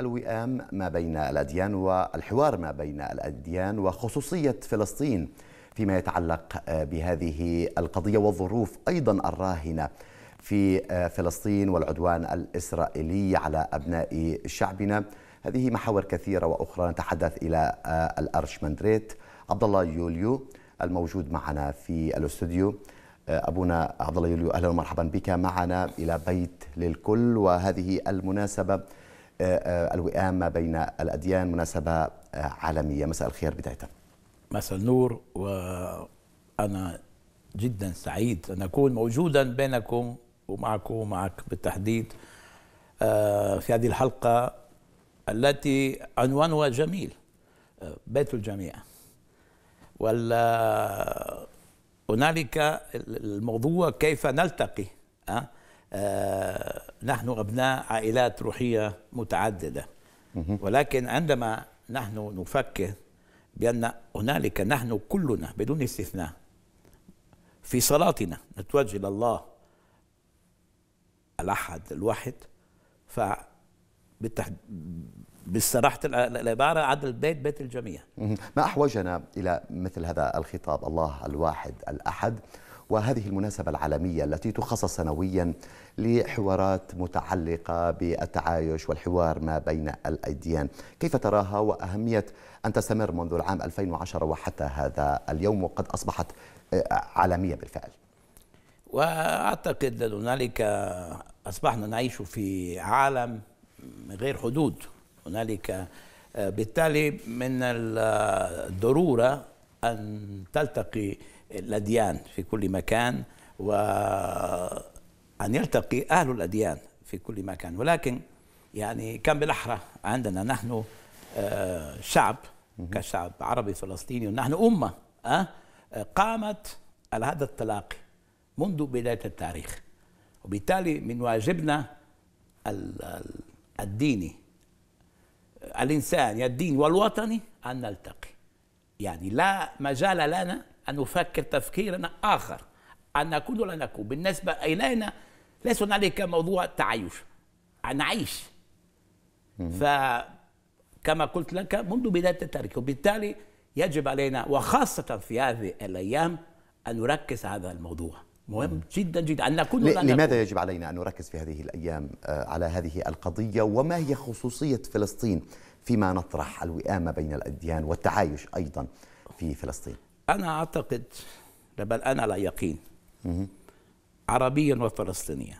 الوئام ما بين الأديان والحوار ما بين الأديان وخصوصية فلسطين فيما يتعلق بهذه القضية والظروف أيضا الراهنة في فلسطين والعدوان الإسرائيلي على أبناء شعبنا هذه محاور كثيرة وأخرى نتحدث إلى الأرشمندريت عبد الله يوليو الموجود معنا في الاستوديو آه، أبونا عبد الله يوليو أهلا ومرحبا بك معنا إلى بيت للكل وهذه المناسبة آه، آه، الوئام ما بين الأديان مناسبة عالمية مساء الخير بداية مساء النور وأنا جدا سعيد أن أكون موجودا بينكم ومعكم ومعك بالتحديد في هذه الحلقة التي عنوانها جميل بيت الجميع ولا هنالك الموضوع كيف نلتقي أه؟ نحن أبناء عائلات روحية متعددة ولكن عندما نحن نفكر بأن هنالك نحن كلنا بدون استثناء في صلاتنا نتوجه إلى الله الأحد الواحد ف باستراحة العبارة عدل البيت بيت الجميع ما أحوجنا إلى مثل هذا الخطاب الله الواحد الأحد وهذه المناسبة العالمية التي تخصص سنويا لحوارات متعلقة بالتعايش والحوار ما بين الأديان كيف تراها وأهمية أن تستمر منذ العام 2010 وحتى هذا اليوم وقد أصبحت آه، عالمية بالفعل وأعتقد أن هنالك أصبحنا نعيش في عالم غير حدود هنالك آه، بالتالي من الضروره ان تلتقي الاديان في كل مكان وان يلتقي اهل الاديان في كل مكان ولكن يعني كان بالاحرى عندنا نحن آه، شعب كشعب عربي فلسطيني ونحن امه آه، قامت على هذا التلاقي منذ بدايه التاريخ وبالتالي من واجبنا الديني الإنسان يا الدين والوطني أن نلتقي يعني لا مجال لنا أن نفكر تفكيرا آخر أن نكون ولا نكون بالنسبة إلينا ليس هنالك موضوع تعايش نعيش فكما قلت لك منذ بداية التاريخ وبالتالي يجب علينا وخاصة في هذه الأيام أن نركز هذا الموضوع مهم جدا جدا أن نكون لماذا يجب علينا أن نركز في هذه الأيام آه، على هذه القضية وما هي خصوصية فلسطين فيما نطرح الوئام بين الأديان والتعايش أيضا في فلسطين أنا أعتقد بل أنا لا يقين عربيا وفلسطينيا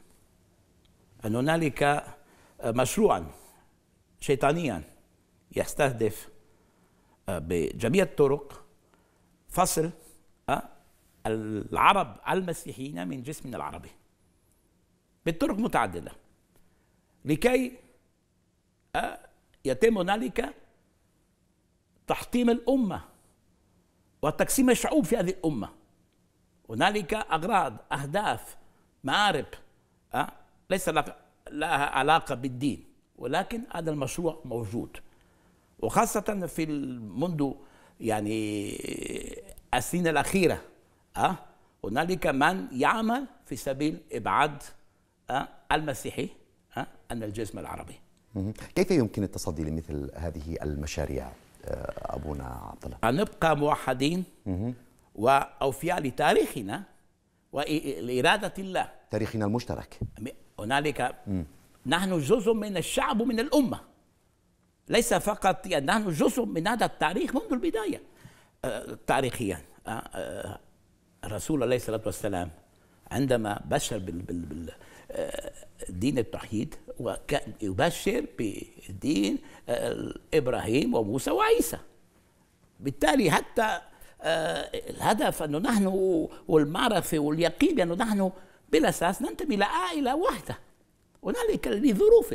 أن هنالك آه، مشروعا شيطانيا يستهدف آه، بجميع الطرق فصل العرب المسيحيين من جسمنا العربي بطرق متعدده لكي آه، يتم هنالك تحطيم الامه وتقسيم الشعوب في هذه الامه هنالك اغراض اهداف مآرب آه، ليس لها علاقه بالدين ولكن هذا المشروع موجود وخاصه في منذ يعني السنين الاخيره أه؟ هنالك من يعمل في سبيل إبعاد أه؟ المسيحي أه؟ عن الجسم العربي كيف يمكن التصدي لمثل هذه المشاريع أه، أبونا عبد الله؟ نبقى موحدين وأوفياء لتاريخنا ولإرادة الله تاريخنا المشترك هنالك نحن جزء من الشعب ومن الأمة ليس فقط يعني نحن جزء من هذا التاريخ منذ البداية أه، تاريخيا أه، الرسول عليه الصلاة والسلام عندما بشر بال بال بال آه، دين التوحيد وكان يبشر بدين آه، إبراهيم وموسى وعيسى بالتالي حتى آه، الهدف أنه نحن والمعرفة واليقين أنه نحن بالأساس ننتمي لعائلة واحدة هنالك لظروف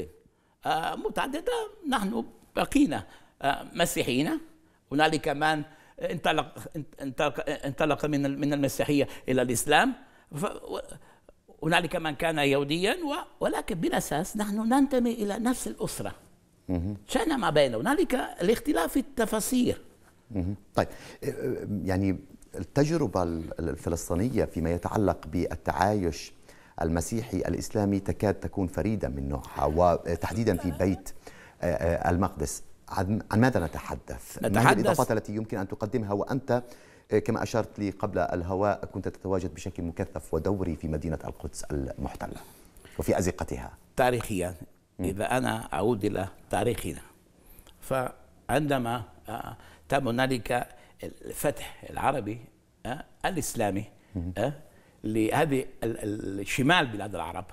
متعددة نحن بقينا مسيحيين هنالك من انطلق انطلق, انطلق من من المسيحيه الى الاسلام هنالك من كان يهوديا ولكن بالاساس نحن ننتمي الى نفس الاسره شأن ما بين هنالك الاختلاف في التفاسير طيب يعني التجربة الفلسطينية فيما يتعلق بالتعايش المسيحي الإسلامي تكاد تكون فريدة من نوعها وتحديدا في بيت المقدس عن ماذا نتحدث؟ نتحدث ما الإضافات التي يمكن أن تقدمها وأنت آه، كما أشرت لي قبل الهواء كنت تتواجد بشكل مكثف ودوري في مدينة القدس المحتلة وفي أزقتها تاريخيا إذا أنا أعود إلى تاريخنا فعندما آه، تم هنالك الفتح العربي آه، الإسلامي لهذه الشمال بلاد العرب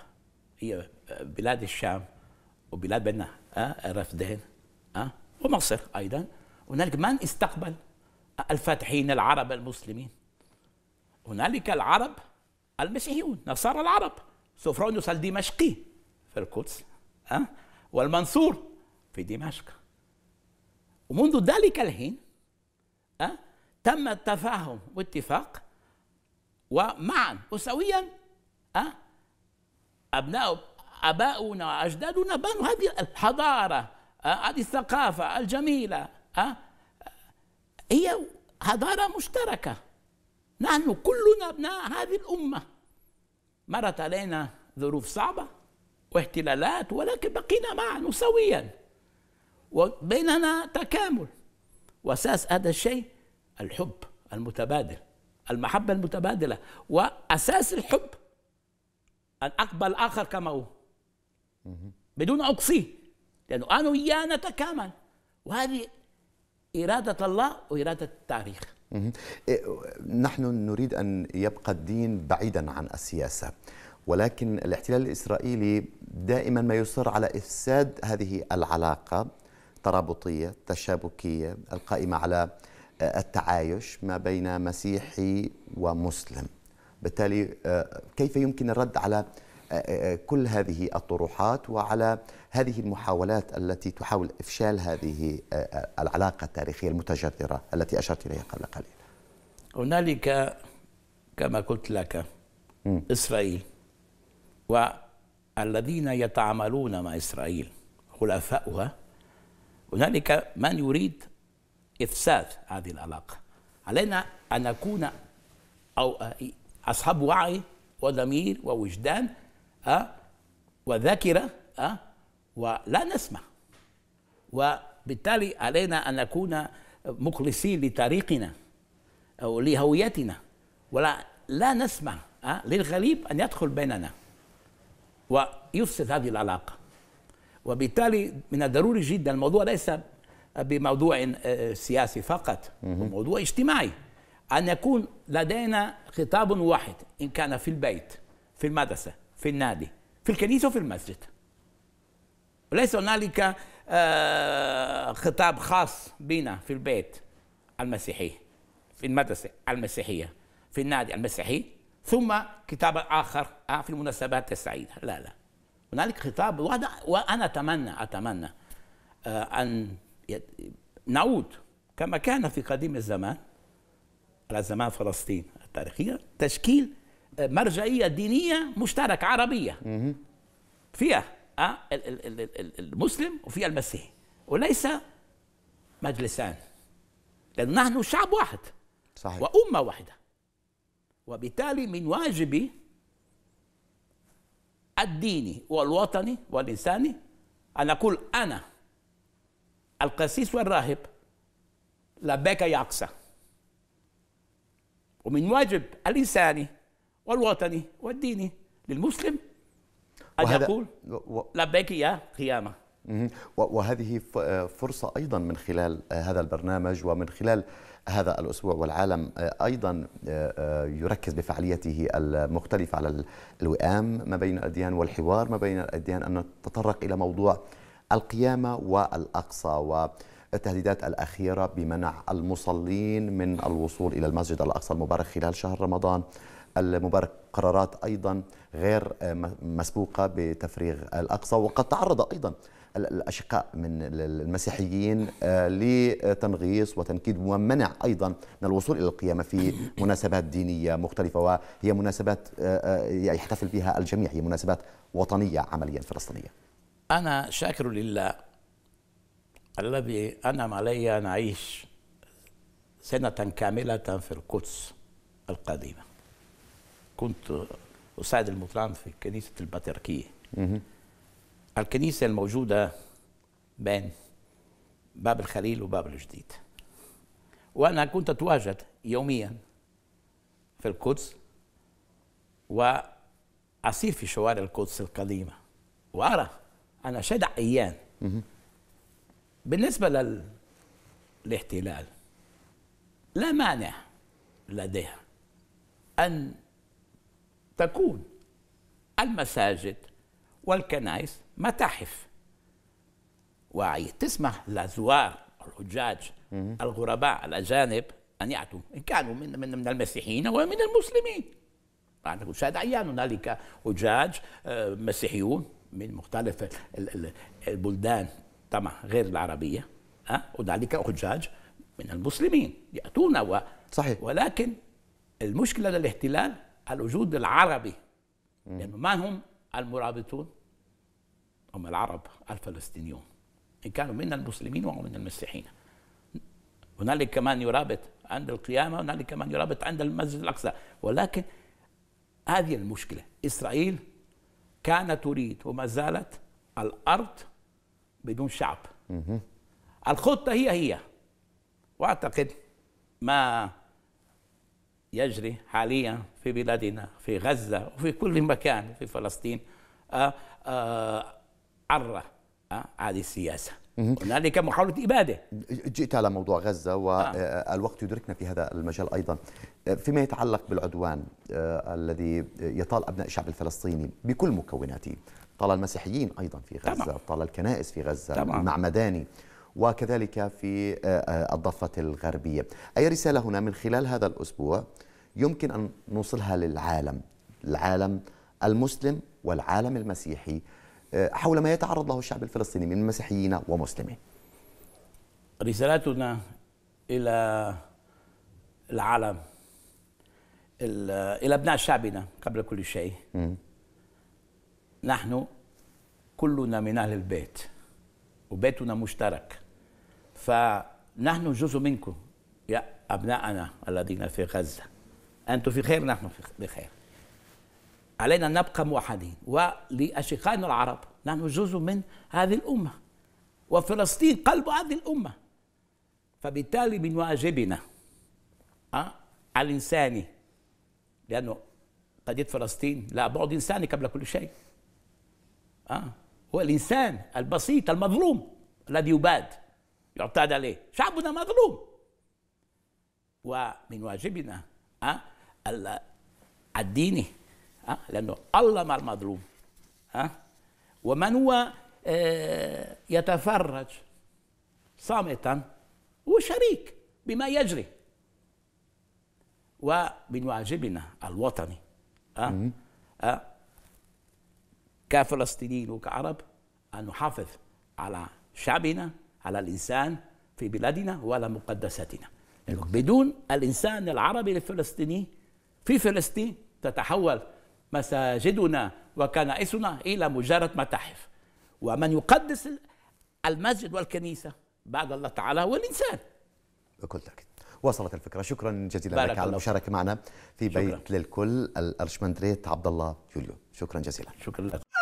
هي بلاد الشام وبلاد بنا الرفدين ومصر أيضا هنالك من استقبل الفاتحين العرب المسلمين هنالك العرب المسيحيون نصارى العرب سوفرونيوس الدمشقي في القدس أه؟ والمنصور في دمشق ومنذ ذلك الحين أه؟ تم التفاهم واتفاق ومعا وسويا أه؟ أبناء أباؤنا وأجدادنا بنوا هذه الحضارة آه، هذه الثقافة الجميلة آه. هي حضارة مشتركة نحن كلنا أبناء هذه الأمة مرت علينا ظروف صعبة واحتلالات ولكن بقينا معا سويا وبيننا تكامل وأساس هذا الشيء الحب المتبادل المحبة المتبادلة وأساس الحب أن أقبل آخر كما هو بدون أقصيه لأنه أنا وياه نتكامل وهذه إرادة الله وإرادة التاريخ إيه، نحن نريد أن يبقى الدين بعيدا عن السياسة ولكن الاحتلال الإسرائيلي دائما ما يصر على إفساد هذه العلاقة ترابطية تشابكية القائمة على آه، التعايش ما بين مسيحي ومسلم بالتالي آه، كيف يمكن الرد على آه، آه، آه، كل هذه الطروحات وعلى هذه المحاولات التي تحاول إفشال هذه العلاقة التاريخية المتجذرة التي أشرت إليها قبل قليل هنالك كما قلت لك إسرائيل والذين يتعاملون مع إسرائيل خلفاؤها هنالك من يريد إفساد هذه العلاقة علينا أن نكون أو أصحاب وعي وضمير ووجدان أه؟ وذاكرة أه؟ ولا نسمع وبالتالي علينا أن نكون مخلصين لطريقنا أو لهويتنا ولا لا نسمع أه؟ للغريب أن يدخل بيننا ويفسد هذه العلاقة وبالتالي من الضروري جدا الموضوع ليس بموضوع آه، سياسي فقط موضوع اجتماعي أن يكون لدينا خطاب واحد إن كان في البيت في المدرسة في النادي في الكنيسة وفي المسجد ليس هنالك آه، خطاب خاص بنا في البيت المسيحي في المدرسة المسيحية في النادي المسيحي ثم كتاب آخر آه، في المناسبات السعيدة لا لا هنالك خطاب وأنا أتمنى أتمنى آه، أن نعود كما كان في قديم الزمان على زمان فلسطين التاريخية تشكيل مرجعيه دينيه مشتركة عربيه فيها آه، المسلم وفيها المسيحي وليس مجلسان لأن نحن شعب واحد صحيح. وأمة واحدة وبالتالي من واجبي الديني والوطني والإنساني أن أقول أنا القسيس والراهب لبيك يا أقصى ومن واجب الإنساني والوطني والديني للمسلم أن يقول لبيك يا قيامة وهذه فرصة أيضا من خلال آه، هذا البرنامج ومن خلال هذا الأسبوع والعالم آه، أيضا آه، يركز بفعاليته المختلفة على الوئام ما بين الأديان والحوار ما بين الأديان أن نتطرق إلى موضوع القيامة والأقصى و التهديدات الأخيرة بمنع المصلين من الوصول إلى المسجد الأقصى المبارك خلال شهر رمضان المبارك قرارات أيضا غير آه، مسبوقة بتفريغ الأقصى وقد تعرض أيضا الأشقاء من المسيحيين آه، لتنغيص وتنكيد ومنع أيضا من الوصول إلى القيامة في مناسبات دينية مختلفة وهي مناسبات آه، يحتفل بها الجميع هي مناسبات وطنية عمليا فلسطينية أنا شاكر لله الذي انا علي أن أعيش سنة كاملة في القدس القديمة كنت أساعد المطران في كنيسة البطريركية الكنيسة الموجودة بين باب الخليل وباب الجديد وأنا كنت أتواجد يوميا في القدس وأسير في شوارع القدس القديمة وأرى أنا شدع أيام بالنسبة للاحتلال لا مانع لديها أن تكون المساجد والكنائس متاحف تسمح لزوار الحجاج الغرباء الأجانب أن يأتوا إن كانوا من, من, من المسيحيين ومن المسلمين هذا عيان هنالك حجاج آه، مسيحيون من مختلف البلدان طبعا غير العربية آه، هنالك حجاج من المسلمين يأتون و... صحيح ولكن المشكلة للاحتلال الوجود العربي لأنه يعني من هم المرابطون؟ هم العرب الفلسطينيون إن كانوا من المسلمين أو من المسيحيين هنالك كمان يرابط عند القيامة هنالك كمان يرابط عند المسجد الأقصى ولكن هذه المشكلة إسرائيل كانت تريد وما زالت الأرض بدون شعب الخطة هي هي وأعتقد ما يجري حاليا في بلادنا في غزة وفي كل مكان في فلسطين آه، آه، عرة آه، هذه السياسة هنالك محاولة إبادة جئت على موضوع غزة والوقت يدركنا في هذا المجال أيضا فيما يتعلق بالعدوان الذي يطال أبناء الشعب الفلسطيني بكل مكوناته طال المسيحيين أيضا في غزة طال الكنائس في غزة المعمداني وكذلك في آه، آه، الضفة الغربية أي رسالة هنا من خلال هذا الأسبوع يمكن أن نوصلها للعالم العالم المسلم والعالم المسيحي آه، حول ما يتعرض له الشعب الفلسطيني من مسيحيين ومسلمين رسالتنا إلى العالم إلى أبناء شعبنا قبل كل شيء م. نحن كلنا من أهل البيت وبيتنا مشترك فنحن جزء منكم يا أبناءنا الذين في غزة أنتم في خير نحن في خير علينا أن نبقى موحدين ولأشقائنا العرب نحن جزء من هذه الأمة وفلسطين قلب هذه الأمة فبالتالي من واجبنا أه؟ الإنساني لأنه قضية فلسطين لا بعد إنساني قبل كل شيء أه؟ هو الإنسان البسيط المظلوم الذي يباد يعتاد عليه شعبنا مظلوم ومن واجبنا أه؟ الديني أه؟ لأنه الله مع المظلوم أه؟ ومن هو أه يتفرج صامتا هو شريك بما يجري ومن واجبنا الوطني أه؟ أه؟ كفلسطينيين وكعرب أن نحافظ على شعبنا على الإنسان في بلادنا ولا مقدساتنا بدون الإنسان العربي الفلسطيني في فلسطين تتحول مساجدنا وكنائسنا إلى مجرد متاحف ومن يقدس المسجد والكنيسة بعد الله تعالى هو الإنسان بكل تأكيد وصلت الفكرة شكرا جزيلا لك على المشاركة معنا في بيت شكرا. للكل الأرشمندريت عبد الله يوليو شكرا جزيلا شكرا لك